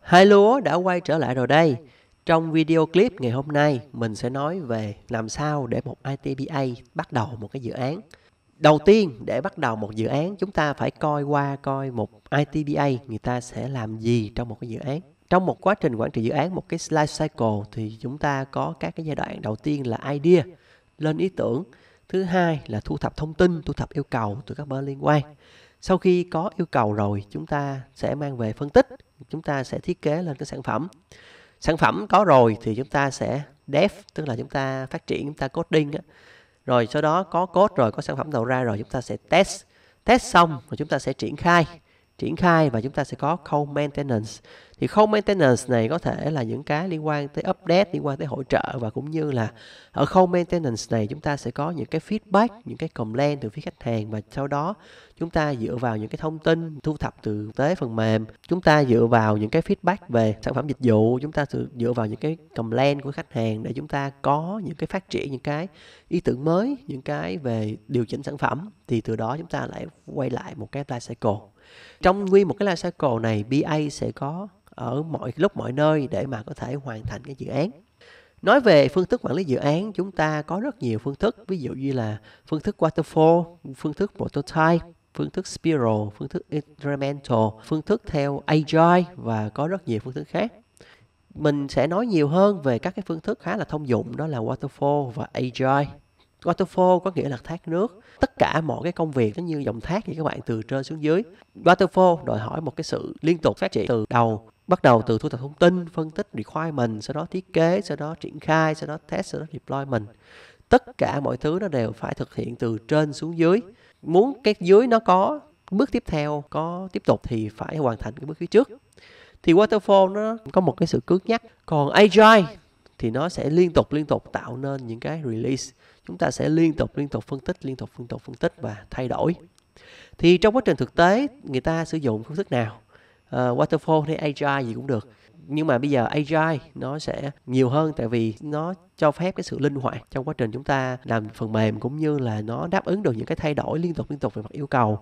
Hai lúa đã quay trở lại rồi đây. Trong video clip ngày hôm nay, mình sẽ nói về làm sao để một ITBA bắt đầu một cái dự án. Đầu tiên, để bắt đầu một dự án, chúng ta phải coi qua coi một ITBA người ta sẽ làm gì trong một cái dự án. Trong một quá trình quản trị dự án, một cái life cycle thì chúng ta có các cái giai đoạn đầu tiên là idea, lên ý tưởng, thứ hai là thu thập thông tin thu thập yêu cầu từ các bên liên quan sau khi có yêu cầu rồi chúng ta sẽ mang về phân tích chúng ta sẽ thiết kế lên cái sản phẩm sản phẩm có rồi thì chúng ta sẽ dev tức là chúng ta phát triển chúng ta coding á. rồi sau đó có code rồi có sản phẩm đầu ra rồi chúng ta sẽ test test xong rồi chúng ta sẽ triển khai triển khai và chúng ta sẽ có khâu maintenance. Thì khâu maintenance này có thể là những cái liên quan tới update, liên quan tới hỗ trợ và cũng như là ở khâu maintenance này chúng ta sẽ có những cái feedback, những cái complaint từ phía khách hàng và sau đó chúng ta dựa vào những cái thông tin thu thập từ thực tế phần mềm, chúng ta dựa vào những cái feedback về sản phẩm dịch vụ, chúng ta dựa vào những cái complaint của khách hàng để chúng ta có những cái phát triển những cái ý tưởng mới, những cái về điều chỉnh sản phẩm thì từ đó chúng ta lại quay lại một cái life cycle trong nguyên một cái life cycle này BA sẽ có ở mọi lúc mọi nơi để mà có thể hoàn thành cái dự án Nói về phương thức quản lý dự án, chúng ta có rất nhiều phương thức, ví dụ như là phương thức waterfall, phương thức prototype, phương thức spiral, phương thức incremental, phương thức theo agile và có rất nhiều phương thức khác. Mình sẽ nói nhiều hơn về các cái phương thức khá là thông dụng đó là waterfall và agile Waterfall có nghĩa là thác nước. Tất cả mọi cái công việc nó như dòng thác vậy các bạn từ trên xuống dưới. Waterfall đòi hỏi một cái sự liên tục phát triển từ đầu bắt đầu từ thu thập thông tin, phân tích requirement, sau đó thiết kế, sau đó triển khai, sau đó test, sau đó deployment. Tất cả mọi thứ nó đều phải thực hiện từ trên xuống dưới. Muốn cái dưới nó có bước tiếp theo có tiếp tục thì phải hoàn thành cái bước phía trước. Thì waterfall nó có một cái sự cứng nhắc. Còn agile thì nó sẽ liên tục liên tục tạo nên những cái release chúng ta sẽ liên tục liên tục phân tích liên tục liên tục phân tích và thay đổi thì trong quá trình thực tế người ta sử dụng phương thức nào uh, waterfall hay agile gì cũng được nhưng mà bây giờ agile nó sẽ nhiều hơn tại vì nó cho phép cái sự linh hoạt trong quá trình chúng ta làm phần mềm cũng như là nó đáp ứng được những cái thay đổi liên tục liên tục về mặt yêu cầu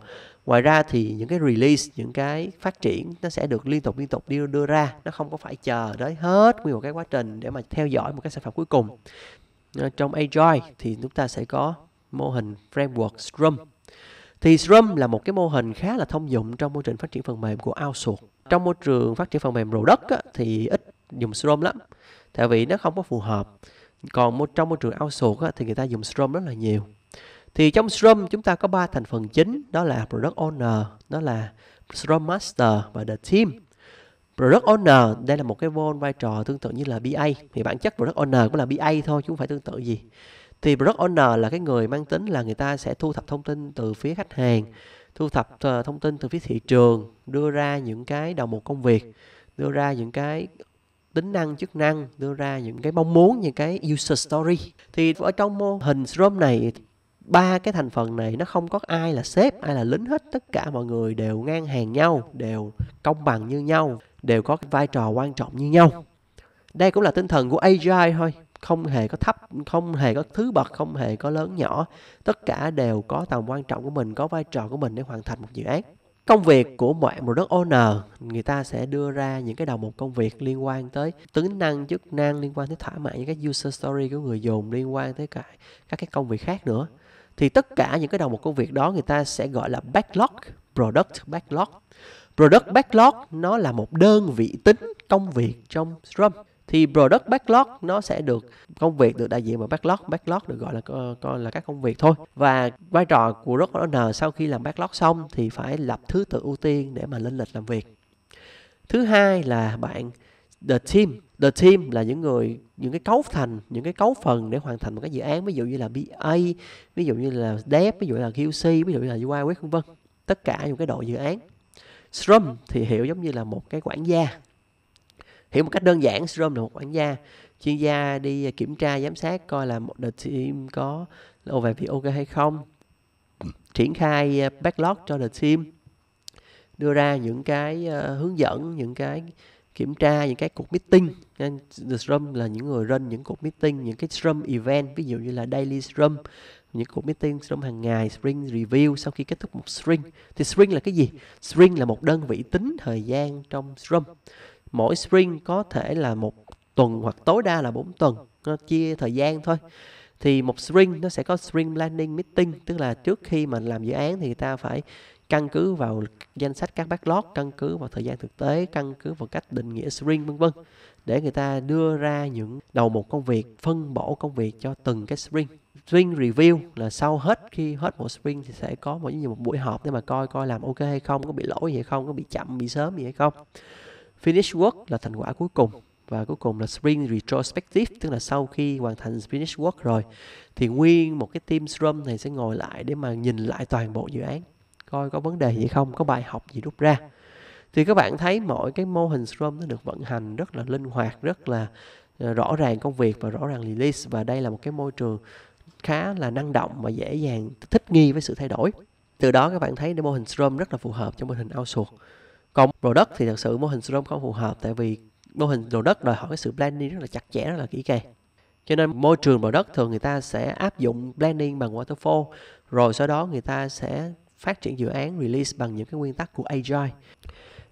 ngoài ra thì những cái release những cái phát triển nó sẽ được liên tục liên tục đưa đưa ra nó không có phải chờ tới hết nguyên một cái quá trình để mà theo dõi một cái sản phẩm cuối cùng Ờ, trong Agile thì chúng ta sẽ có mô hình framework Scrum. Thì Scrum là một cái mô hình khá là thông dụng trong môi trường phát triển phần mềm của outsource. Trong môi trường phát triển phần mềm rồ đất á, thì ít dùng Scrum lắm, tại vì nó không có phù hợp. Còn trong môi trường outsource á, thì người ta dùng Scrum rất là nhiều. Thì trong Scrum chúng ta có ba thành phần chính, đó là Product Owner, đó là Scrum Master và The Team Product Owner đây là một cái role vai trò tương tự như là BA thì bản chất Product Owner cũng là BA thôi chứ không phải tương tự gì thì Product Owner là cái người mang tính là người ta sẽ thu thập thông tin từ phía khách hàng thu thập ờ, thông tin từ phía thị trường đưa ra những cái đầu mục công việc đưa ra những cái tính năng chức năng đưa ra những cái mong muốn những cái user story thì ở trong mô hình Scrum này ba cái thành phần này nó không có ai là sếp ai là lính hết tất cả mọi người đều ngang hàng nhau đều công bằng như nhau đều có vai trò quan trọng như nhau đây cũng là tinh thần của agile thôi không hề có thấp không hề có thứ bậc không hề có lớn nhỏ tất cả đều có tầm quan trọng của mình có vai trò của mình để hoàn thành một dự án công việc của mọi đất owner người ta sẽ đưa ra những cái đầu mục công việc liên quan tới tính năng chức năng liên quan tới thỏa mãn những cái user story của người dùng liên quan tới cả các cái công việc khác nữa thì tất cả những cái đầu một công việc đó người ta sẽ gọi là backlog product backlog product backlog nó là một đơn vị tính công việc trong Scrum thì product backlog nó sẽ được công việc được đại diện bởi backlog backlog được gọi là ờ, coi là các công việc thôi và vai trò của rất n sau khi làm backlog xong thì phải lập thứ tự ưu tiên để mà lên lịch làm việc thứ hai là bạn the team the team là những người những cái cấu thành những cái cấu phần để hoàn thành một cái dự án ví dụ như là BA ví dụ như là dev ví dụ như là QC ví dụ như là UI web vân vân tất cả những cái đội dự án Scrum thì hiểu giống như là một cái quản gia hiểu một cách đơn giản Scrum là một quản gia chuyên gia đi kiểm tra giám sát coi là một the team có về việc ok hay không triển khai ờ, backlog cho the team đưa ra những cái ờ, hướng dẫn những cái kiểm tra những cái cuộc meeting nên the scrum là những người run những cuộc meeting những cái scrum event ví dụ như là daily scrum những cuộc meeting scrum hàng ngày spring review sau khi kết thúc một spring thì spring là cái gì spring là một đơn vị tính thời gian trong scrum mỗi spring có thể là một tuần hoặc tối đa là 4 tuần nó chia thời gian thôi thì một spring nó sẽ có spring planning meeting tức là trước khi mà làm dự án thì ta phải căn cứ vào danh sách các backlog, căn cứ vào thời gian thực tế, căn cứ vào cách định nghĩa string vân vân để người ta đưa ra những đầu một công việc, phân bổ công việc cho từng cái string. String review là sau hết khi hết một string thì sẽ có một như một buổi họp để mà coi coi làm ok hay không, có bị lỗi gì hay không, có bị chậm, bị sớm gì hay không. Finish work là thành quả cuối cùng và cuối cùng là Spring Retrospective tức là sau khi hoàn thành finish Work rồi thì nguyên một cái team Scrum này sẽ ngồi lại để mà nhìn lại toàn bộ dự án coi có vấn đề gì không có bài học gì rút ra thì các bạn thấy mọi cái mô hình Scrum nó được vận hành rất là linh hoạt rất là ờ, rõ ràng công việc và rõ ràng release và đây là một cái môi trường khá là năng động và dễ dàng thích nghi với sự thay đổi từ đó các bạn thấy mô hình Scrum rất là phù hợp cho mô hình outsource còn product thì thật sự mô hình Scrum không phù hợp tại vì mô hình product đòi hỏi cái sự planning rất là chặt chẽ rất là kỹ càng cho nên môi trường product thường người ta sẽ áp dụng planning bằng waterfall rồi sau đó người ta sẽ phát triển dự án release bằng những cái nguyên tắc của agile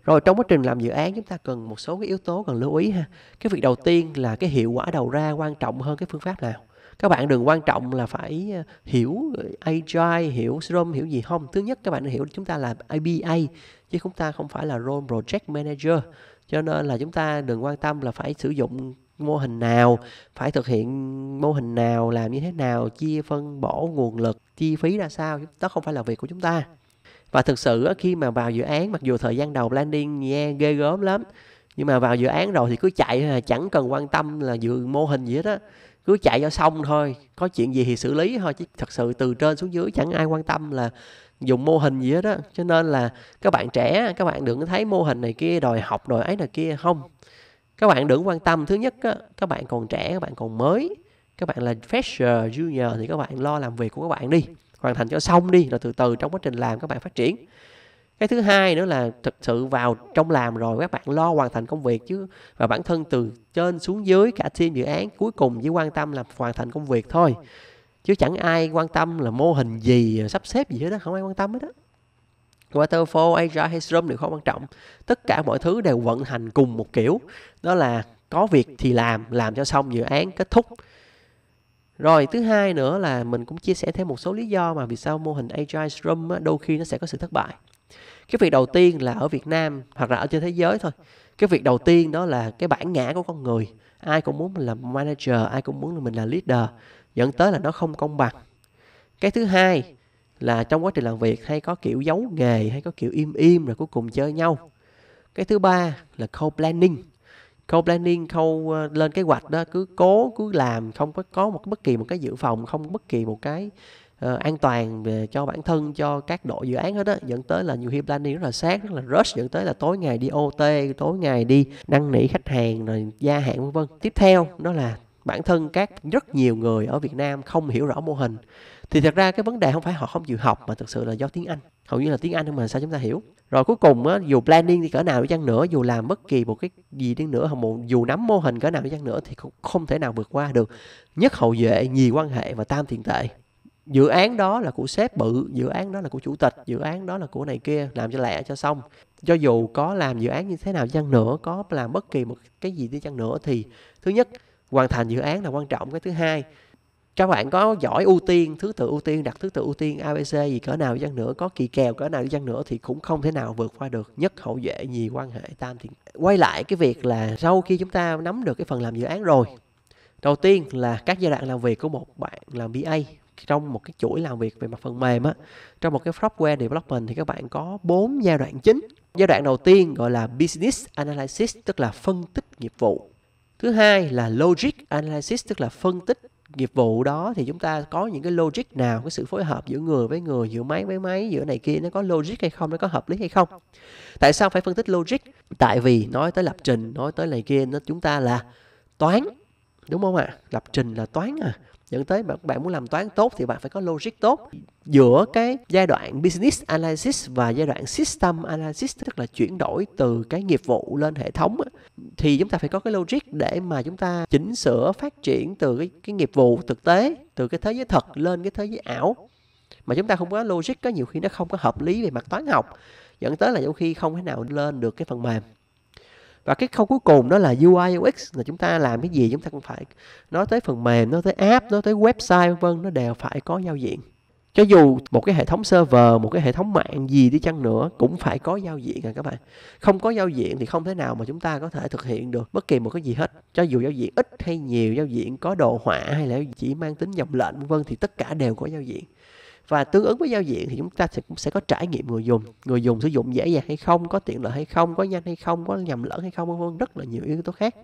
rồi trong quá trình làm dự án chúng ta cần một số cái yếu tố cần lưu ý ha cái việc đầu tiên là cái hiệu quả đầu ra quan trọng hơn cái phương pháp nào các bạn đừng quan trọng là phải ờ, hiểu agile hiểu scrum hiểu gì không thứ nhất các bạn hiểu chúng ta là aba chứ chúng ta không phải là role project manager cho nên là chúng ta đừng quan tâm là phải sử dụng mô hình nào phải thực hiện mô hình nào làm như thế nào chia phân bổ nguồn lực chi phí ra sao đó không phải là việc của chúng ta và thực sự khi mà vào dự án mặc dù thời gian đầu landing nghe yeah, ghê gớm lắm nhưng mà vào dự án rồi thì cứ chạy à, chẳng cần quan tâm là dự mô hình gì hết á cứ chạy cho xong thôi có chuyện gì thì xử lý thôi chứ thật sự từ trên xuống dưới chẳng ai quan tâm là dùng mô hình gì hết á cho nên là các bạn trẻ các bạn đừng thấy mô hình này kia đòi học đòi ấy này kia không các bạn đừng quan tâm thứ nhất á, các bạn còn trẻ các bạn còn mới các bạn là fresher junior thì các bạn lo làm việc của các bạn đi hoàn thành cho xong đi rồi từ từ trong quá trình làm các bạn phát triển cái thứ hai nữa là thực sự vào trong làm rồi các bạn lo hoàn thành công việc chứ và bản thân từ trên xuống dưới cả team dự án cuối cùng chỉ quan tâm là hoàn thành công việc thôi chứ chẳng ai quan tâm là mô hình gì sắp xếp gì hết đó không ai quan tâm hết đó waterfall agile hay scrum đều không quan trọng tất cả mọi thứ đều vận hành cùng một kiểu đó là có việc thì làm làm cho xong dự án kết thúc rồi thứ hai nữa là mình cũng chia sẻ thêm một số lý do mà vì sao mô hình agile scrum đôi khi nó sẽ có sự thất bại cái việc đầu tiên là ở việt nam hoặc là ở trên thế giới thôi cái việc đầu tiên đó là cái bản ngã của con người ai cũng muốn mình là manager ai cũng muốn mình là leader dẫn tới là nó không công bằng cái thứ hai là trong quá trình làm việc hay có kiểu giấu nghề hay có kiểu im im rồi cuối cùng chơi nhau cái thứ ba là khâu planning khâu planning khâu lên kế hoạch đó cứ cố cứ làm không có có một bất kỳ một cái dự phòng không bất kỳ một cái uh, an toàn về cho bản thân cho các đội dự án hết á dẫn tới là nhiều khi planning rất là sát rất là rush dẫn tới là tối ngày đi ot tối ngày đi năn nỉ khách hàng rồi gia hạn vân vân tiếp theo đó là bản thân các rất nhiều người ở việt nam không hiểu rõ mô hình thì thật ra cái vấn đề không phải họ không chịu học mà thực sự là do tiếng anh hầu như là tiếng anh nhưng mà sao chúng ta hiểu rồi cuối cùng á, dù planning thì cỡ nào đi chăng nữa dù làm bất kỳ một cái gì đi nữa hoặc một dù nắm mô hình cỡ nào đi chăng nữa thì cũng không thể nào vượt qua được nhất hậu vệ nhì quan hệ và tam tiền tệ dự án đó là của sếp bự dự án đó là của chủ tịch dự án đó là của này kia làm cho lẹ cho xong cho dù có làm dự án như thế nào chăng nữa có làm bất kỳ một cái gì đi chăng nữa thì thứ nhất hoàn thành dự án là quan trọng cái thứ hai các bạn có giỏi ưu tiên thứ tự ưu tiên đặt thứ tự ưu tiên abc gì cỡ nào đi chăng nữa có kỳ kèo cỡ nào đi chăng nữa thì cũng không thể nào vượt qua được nhất hậu vệ nhì quan hệ tam thì quay lại cái việc là sau khi chúng ta nắm được cái phần làm dự án rồi đầu tiên là các giai đoạn làm việc của một bạn làm ba trong một cái chuỗi làm việc về mặt phần mềm á trong một cái software development thì các bạn có bốn giai đoạn chính giai đoạn đầu tiên gọi là business analysis tức là phân tích nghiệp vụ thứ hai là logic analysis tức là phân tích nghiệp vụ đó thì chúng ta có những cái logic nào cái sự phối hợp giữa người với người giữa máy với máy giữa này kia nó có logic hay không nó có hợp lý hay không tại sao phải phân tích logic tại vì nói tới lập trình nói tới này kia nó chúng ta là toán đúng không ạ à? lập trình là toán à dẫn tới bạn bạn muốn làm toán tốt thì bạn phải có logic tốt giữa cái giai đoạn business analysis và giai đoạn system analysis tức là chuyển đổi từ cái nghiệp vụ lên hệ thống thì chúng ta phải có cái logic để mà chúng ta chỉnh sửa phát triển từ cái, cái nghiệp vụ thực tế từ cái thế giới thật lên cái thế giới ảo mà chúng ta không có logic có nhiều khi nó không có hợp lý về mặt toán học dẫn tới là đôi khi không thể nào lên được cái phần mềm và cái khâu cuối cùng đó là UI UX là chúng ta làm cái gì chúng ta cũng phải nói tới phần mềm nói tới app nói tới website vân vân nó đều phải có giao diện cho dù một cái hệ thống server một cái hệ thống mạng gì đi chăng nữa cũng phải có giao diện à các bạn không có giao diện thì không thể nào mà chúng ta có thể thực hiện được bất kỳ một cái gì hết cho dù giao diện ít hay nhiều giao diện có đồ họa hay là chỉ mang tính dòng lệnh vân thì tất cả đều có giao diện và tương ứng với giao diện thì chúng ta sẽ cũng sẽ có trải nghiệm người dùng người dùng sử dụng dễ dàng hay không có tiện lợi hay không có nhanh hay không có nhầm lẫn hay không vân rất là nhiều yếu tố khác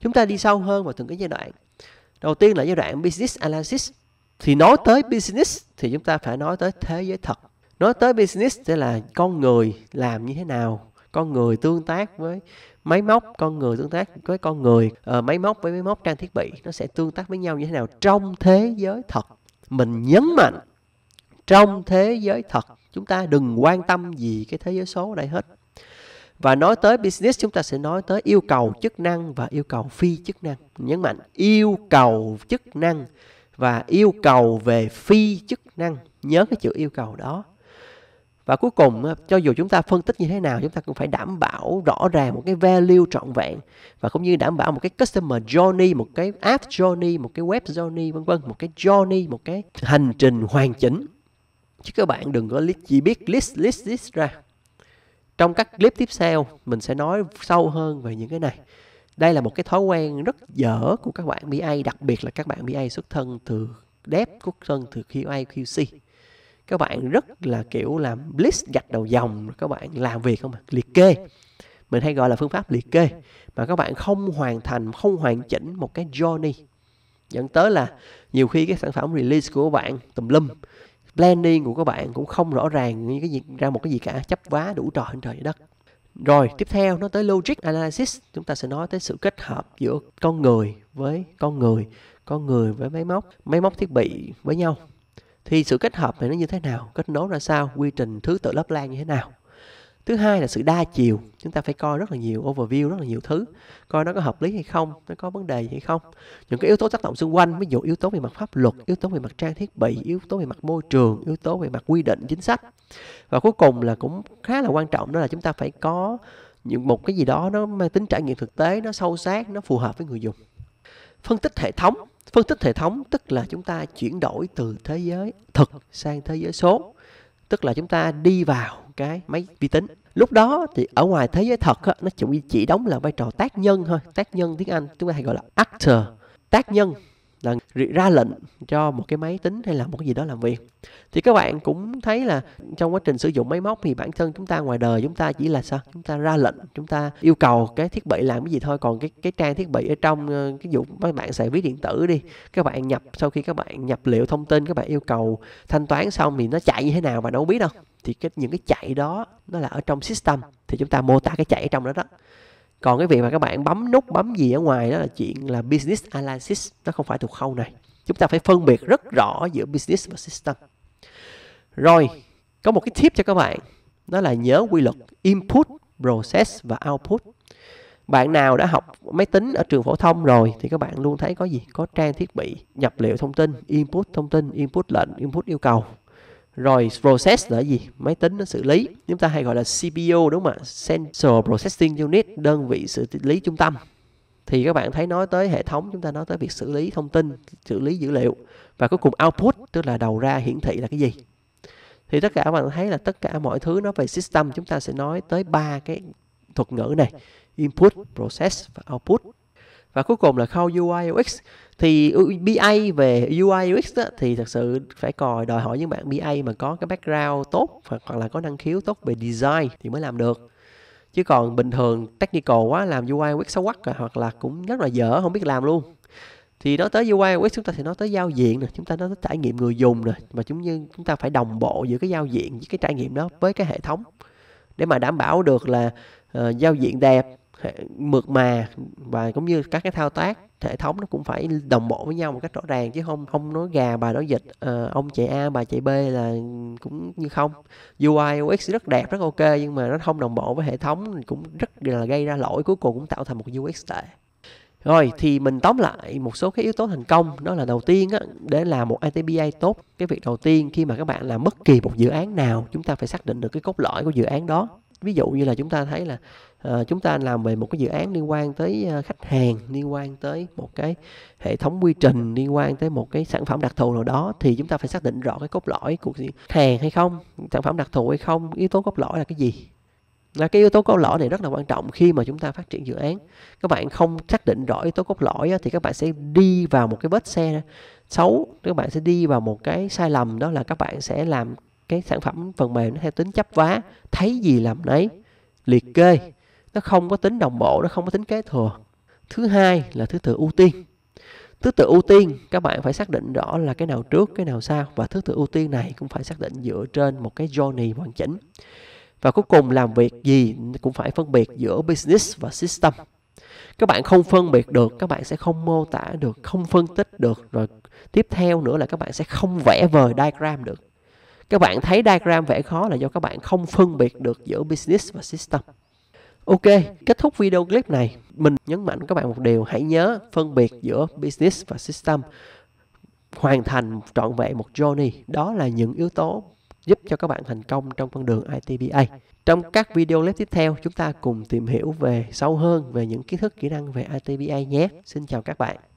chúng ta đi sâu hơn vào từng cái giai đoạn đầu tiên là giai đoạn business analysis thì nói tới business thì chúng ta phải nói tới thế giới thật nói tới business sẽ là con người làm như thế nào con người tương tác với máy móc con người tương tác với con người uh, máy móc với máy móc trang thiết bị nó sẽ tương tác với nhau như thế nào trong thế giới thật mình nhấn mạnh trong thế giới thật chúng ta đừng quan tâm gì cái thế giới số ở đây hết và nói tới business chúng ta sẽ nói tới yêu cầu chức năng và yêu cầu phi chức năng nhấn mạnh yêu cầu chức năng và yêu cầu về phi chức năng nhớ cái chữ yêu cầu đó và cuối cùng cho dù chúng ta phân tích như thế nào chúng ta cũng phải đảm bảo rõ ràng một cái value trọn vẹn và cũng như đảm bảo một cái customer journey một cái app journey một cái web journey vân vân một cái journey một cái hành trình hoàn chỉnh chứ các bạn đừng có list, chỉ biết list list list ra trong các clip tiếp theo mình sẽ nói sâu hơn về những cái này đây là một cái thói quen rất dở của các bạn BA đặc biệt là các bạn BA xuất thân từ dev xuất thân từ QA QC các bạn rất là kiểu làm list gạch đầu dòng các bạn làm việc không mà liệt kê mình hay gọi là phương pháp liệt kê mà các bạn không hoàn thành không hoàn chỉnh một cái journey dẫn tới là nhiều khi cái sản phẩm release của bạn tùm lum planning của các bạn cũng không rõ ràng như cái gì ra một cái gì cả chấp vá đủ trò trên trời đất rồi tiếp theo nó tới logic analysis chúng ta sẽ nói tới sự kết hợp giữa con người với con người con người với máy móc máy móc thiết bị với nhau thì sự kết hợp này nó như thế nào kết nối ra sao quy trình thứ tự lớp lan như thế nào thứ hai là sự đa chiều chúng ta phải coi rất là nhiều overview rất là nhiều thứ coi nó có hợp lý hay không nó có vấn đề gì hay không những cái yếu tố tác động xung quanh ví dụ yếu tố về mặt pháp luật yếu tố về mặt trang thiết bị yếu tố về mặt môi trường yếu tố về mặt quy định chính sách và cuối cùng là cũng khá là quan trọng đó là chúng ta phải có những một cái gì đó nó mang tính trải nghiệm thực tế nó sâu sát nó phù hợp với người dùng phân tích hệ thống phân tích hệ thống tức là chúng ta chuyển đổi từ thế giới thực sang thế giới số tức là chúng ta đi vào cái máy vi tính lúc đó thì ở ngoài thế giới thật á, nó chỉ, chỉ đóng là vai trò tác nhân thôi tác nhân tiếng anh chúng ta hay gọi là actor tác nhân là ra lệnh cho một cái máy tính hay là một cái gì đó làm việc thì các bạn cũng thấy là trong quá trình sử dụng máy móc thì bản thân chúng ta ngoài đời chúng ta chỉ là sao chúng ta ra lệnh chúng ta yêu cầu cái thiết bị làm cái gì thôi còn cái cái trang thiết bị ở trong cái ờ, dụ các bạn xài ví điện tử đi các bạn nhập sau khi các bạn nhập liệu thông tin các bạn yêu cầu thanh toán xong thì nó chạy như thế nào mà đâu biết đâu thì cái những cái chạy đó nó là ở trong system thì chúng ta mô tả cái chạy ở trong đó đó còn cái việc mà các bạn bấm nút bấm gì ở ngoài đó là chuyện là business analysis nó không phải thuộc khâu này chúng ta phải phân biệt rất rõ giữa business và system rồi có một cái tip cho các bạn đó là nhớ quy luật input process và output bạn nào đã học máy tính ở trường phổ thông rồi thì các bạn luôn thấy có gì có trang thiết bị nhập liệu thông tin input thông tin input lệnh input yêu cầu rồi process là gì máy tính nó xử lý chúng ta hay gọi là CPU đúng không ạ Central Processing Unit đơn vị xử lý trung tâm thì các bạn thấy nói tới hệ thống chúng ta nói tới việc xử lý thông tin xử lý dữ liệu và cuối cùng output tức là đầu ra hiển thị là cái gì thì tất cả các bạn thấy là tất cả mọi thứ nó về system chúng ta sẽ nói tới ba cái thuật ngữ này input process và output và cuối cùng là khâu UI UX thì BA về UI UX đó, thì thật sự phải còi đòi hỏi những bạn BA mà có cái background tốt hoặc, là có năng khiếu tốt về design thì mới làm được chứ còn bình thường technical quá làm UI UX xấu quắc à, hoặc là cũng rất là dở không biết làm luôn thì nói tới UI UX chúng ta sẽ nói tới giao diện nè chúng ta nói tới trải nghiệm người dùng nè mà chúng như chúng ta phải đồng bộ giữa cái giao diện với cái trải nghiệm đó với cái hệ thống để mà đảm bảo được là uh, giao diện đẹp mượt mà và cũng như các cái thao tác hệ thống nó cũng phải đồng bộ với nhau một cách rõ ràng chứ không không nói gà bà nói dịch à, ờ, ông chạy A bà chạy B là cũng như không UI UX rất đẹp rất ok nhưng mà nó không đồng bộ với hệ thống cũng rất là gây ra lỗi cuối cùng cũng tạo thành một UX tệ rồi thì mình tóm lại một số cái yếu tố thành công đó là đầu tiên á, để làm một ITBA tốt cái việc đầu tiên khi mà các bạn làm bất kỳ một dự án nào chúng ta phải xác định được cái cốt lõi của dự án đó ví dụ như là chúng ta thấy là uh, chúng ta làm về một cái dự án liên quan tới uh, khách hàng liên quan tới một cái hệ thống quy trình liên quan tới một cái sản phẩm đặc thù nào đó thì chúng ta phải xác định rõ cái cốt lõi của hàng hay không sản phẩm đặc thù hay không yếu tố cốt lõi là cái gì là cái yếu tố cốt lõi này rất là quan trọng khi mà chúng ta phát triển dự án các bạn không xác định rõ yếu tố cốt lõi thì các bạn sẽ đi vào một cái vết xe xấu các bạn sẽ đi vào một cái sai lầm đó là các bạn sẽ làm cái sản phẩm phần mềm nó theo tính chấp vá thấy gì làm nấy liệt kê nó không có tính đồng bộ nó không có tính kế thừa thứ hai là thứ tự ưu tiên thứ tự ưu tiên các bạn phải xác định rõ là cái nào trước cái nào sau và thứ tự ưu tiên này cũng phải xác định dựa trên một cái journey hoàn chỉnh và cuối cùng làm việc gì cũng phải phân biệt giữa business và system các bạn không phân biệt được các bạn sẽ không mô tả được không phân tích được rồi tiếp theo nữa là các bạn sẽ không vẽ vời diagram được các bạn thấy diagram vẽ khó là do các bạn không phân biệt được giữa business và system. Ok, kết thúc video clip này, mình nhấn mạnh các bạn một điều, hãy nhớ phân biệt giữa business và system. Hoàn thành trọn vẹn một journey, đó là những yếu tố giúp cho các bạn thành công trong con đường ITBA. Trong các video clip tiếp theo, chúng ta cùng tìm hiểu về sâu hơn về những kiến thức kỹ năng về ITBA nhé. Xin chào các bạn.